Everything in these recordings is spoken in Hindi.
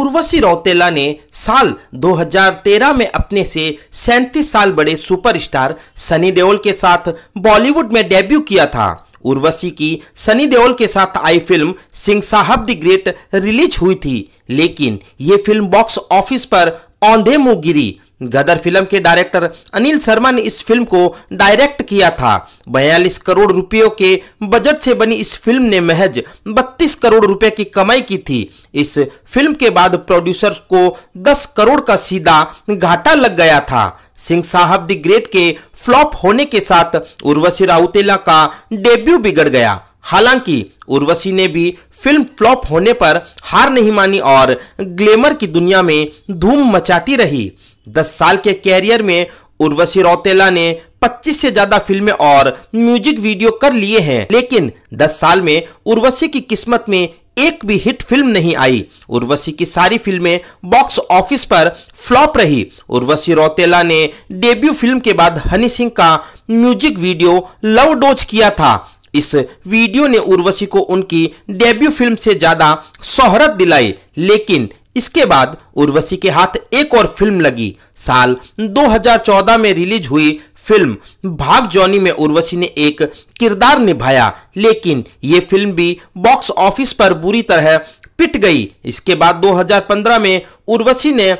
उर्वशी रौतेला ने साल 2013 में अपने से सैंतीस साल बड़े सुपरस्टार सनी देओल के साथ बॉलीवुड में डेब्यू किया था उर्वशी की सनी देओल के साथ आई फिल्म सिंह साहब द ग्रेट रिलीज हुई थी लेकिन ये फिल्म बॉक्स ऑफिस पर औंधे मुंह गिरी गदर फिल्म के डायरेक्टर अनिल शर्मा ने इस फिल्म को डायरेक्ट किया था बयालीस करोड़ रुपयों के बजट से बनी इस फिल्म ने महज 32 करोड़ रुपए की कमाई की थी इस फिल्म के बाद प्रोड्यूसर को 10 करोड़ का सीधा घाटा लग गया था सिंह साहब द ग्रेट के फ्लॉप होने के साथ उर्वशी राउतेला का डेब्यू बिगड़ गया हालांकि उर्वशी ने भी फिल्म फ्लॉप होने पर हार नहीं मानी और ग्लैमर की दुनिया में धूम मचाती रही दस साल के कैरियर में उर्वशी रौतेला ने 25 से ज्यादा फिल्में और म्यूजिक वीडियो कर लिए हैं लेकिन 10 साल में उर्वशी की किस्मत में एक भी हिट फिल्म नहीं आई उर्वशी की सारी फिल्में बॉक्स ऑफिस पर फ्लॉप रही उर्वशी रौतेला ने डेब्यू फिल्म के बाद हनी सिंह का म्यूजिक वीडियो लव डोज किया था इस वीडियो ने उर्वशी को उनकी डेब्यू फिल्म से ज्यादा शोहरत दिलाई लेकिन इसके बाद उर्वशी के हाथ एक और फिल्म लगी साल 2014 में रिलीज हुई फिल्म भाग जॉनी में उर्वशी ने एक किरदार निभाया लेकिन ये फिल्म भी बॉक्स ऑफिस पर बुरी तरह पिट गई इसके बाद 2015 में उर्वशी ने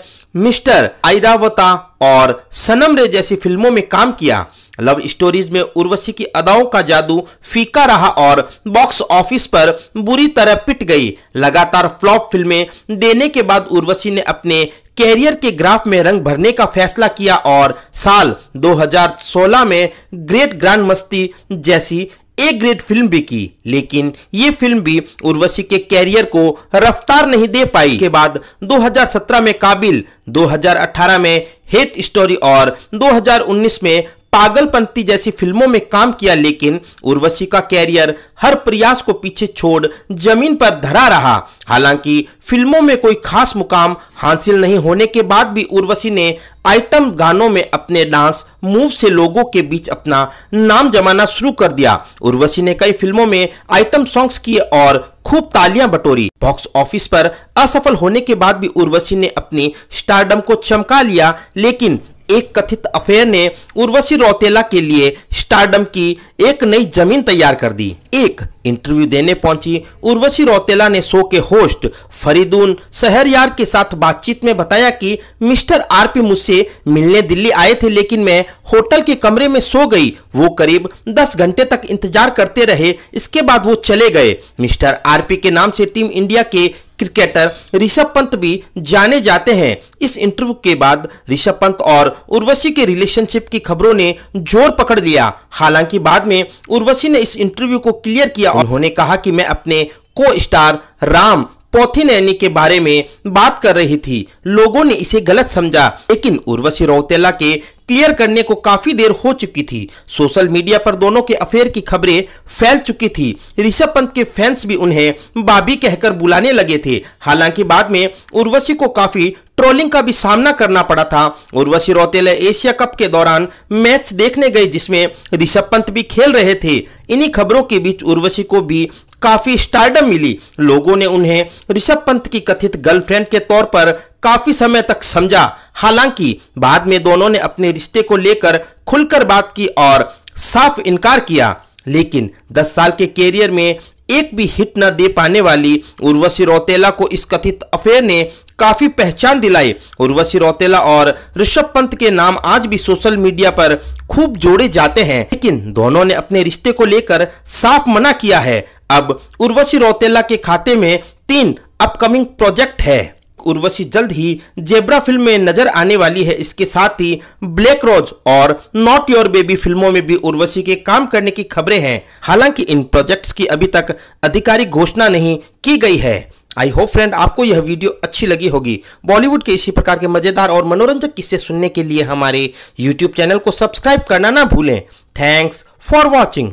मिस्टर आयरावता और सनम रे जैसी फिल्मों में काम किया लव स्टोरीज में उर्वशी की अदाओं का जादू फीका रहा और बॉक्स ऑफिस पर बुरी तरह पिट गई लगातार फ्लॉप फिल्में देने के बाद उर्वशी ने अपने कैरियर के ग्राफ में रंग भरने का फैसला किया और साल 2016 में ग्रेट ग्रैंड मस्ती जैसी ए ग्रेड फिल्म भी की लेकिन ये फिल्म भी उर्वशी के कैरियर को रफ्तार नहीं दे पाई इसके बाद 2017 में काबिल 2018 में हेट स्टोरी और 2019 में पागलपंती जैसी फिल्मों में काम किया लेकिन उर्वशी का कैरियर हर प्रयास को पीछे छोड़ जमीन पर धरा रहा हालांकि फिल्मों में कोई खास मुकाम हासिल नहीं होने के बाद भी उर्वशी ने आइटम गानों में अपने डांस मूव से लोगों के बीच अपना नाम जमाना शुरू कर दिया उर्वशी ने कई फिल्मों में आइटम सॉन्ग्स किए और खूब तालियां बटोरी बॉक्स ऑफिस पर असफल होने के बाद भी उर्वशी ने अपनी स्टारडम को चमका लिया लेकिन एक कथित अफेयर ने उर्वशी रौतेला के लिए स्टारडम की एक नई जमीन तैयार कर दी एक इंटरव्यू देने पहुंची उर्वशी रौतेला ने शो के होस्ट फरीदून शहरयार के साथ बातचीत में बताया कि मिस्टर आरपी मुझसे मिलने दिल्ली आए थे लेकिन मैं होटल के कमरे में सो गई वो करीब 10 घंटे तक इंतजार करते रहे इसके बाद वो चले गए मिस्टर आरपी के नाम से टीम इंडिया के क्रिकेटर ऋषभ पंत भी जाने जाते हैं इस इंटरव्यू के बाद ऋषभ पंत और उर्वशी के रिलेशनशिप की खबरों ने जोर पकड़ लिया हालांकि बाद में उर्वशी ने इस इंटरव्यू को क्लियर किया और उन्होंने कहा कि मैं अपने को स्टार राम पोथिनैनी के बारे में बात कर रही थी लोगों ने इसे गलत समझा लेकिन उर्वशी रोहतेला के क्लियर करने को काफी देर हो चुकी थी सोशल मीडिया पर दोनों के अफेयर की खबरें फैल चुकी थी ऋषभ पंत के फैंस भी उन्हें बाबी कहकर बुलाने लगे थे हालांकि बाद में उर्वशी को काफी ट्रोलिंग का भी सामना करना पड़ा था उर्वशी रोतेले एशिया कप के दौरान मैच देखने गए जिसमें ऋषभ पंत भी खेल रहे थे इन्हीं खबरों के बीच उर्वशी को भी काफी स्टार्डम मिली लोगों ने उन्हें ऋषभ पंत की कथित गर्लफ्रेंड के तौर पर काफी समय तक समझा हालांकि बाद में दोनों ने अपने रिश्ते को लेकर खुलकर बात की और साफ इनकार किया लेकिन 10 साल के कैरियर में एक भी हिट न दे पाने वाली उर्वशी रौतेला को इस कथित अफेयर ने काफी पहचान दिलाई उर्वशी रौतेला और ऋषभ पंत के नाम आज भी सोशल मीडिया पर खूब जोड़े जाते हैं लेकिन दोनों ने अपने रिश्ते को लेकर साफ मना किया है अब उर्वशी रौतेला के खाते में तीन अपकमिंग प्रोजेक्ट है उर्वशी जल्द ही जेब्रा फिल्म में नजर आने वाली है इसके साथ ही ब्लैक रोज और नॉट योर बेबी फिल्मों में भी उर्वशी के काम करने की खबरें हैं हालांकि इन प्रोजेक्ट्स की अभी तक आधिकारिक घोषणा नहीं की गई है आई होप फ्रेंड आपको यह वीडियो अच्छी लगी होगी बॉलीवुड के इसी प्रकार के मजेदार और मनोरंजक किस्से सुनने के लिए हमारे यूट्यूब चैनल को सब्सक्राइब करना ना भूलें थैंक्स फॉर वॉचिंग